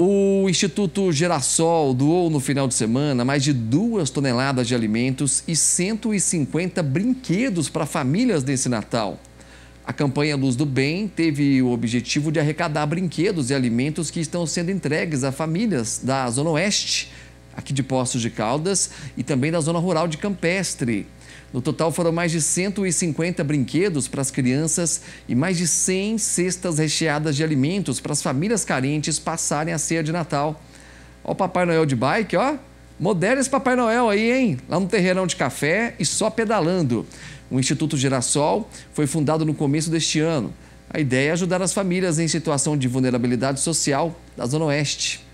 O Instituto Girassol doou no final de semana mais de duas toneladas de alimentos e 150 brinquedos para famílias nesse Natal. A campanha Luz do Bem teve o objetivo de arrecadar brinquedos e alimentos que estão sendo entregues a famílias da Zona Oeste aqui de Poços de Caldas e também da zona rural de Campestre. No total foram mais de 150 brinquedos para as crianças e mais de 100 cestas recheadas de alimentos para as famílias carentes passarem a ceia de Natal. Ó o Papai Noel de bike, ó. Modera esse Papai Noel aí, hein? Lá no terreirão de café e só pedalando. O Instituto Girassol foi fundado no começo deste ano. A ideia é ajudar as famílias em situação de vulnerabilidade social da Zona Oeste.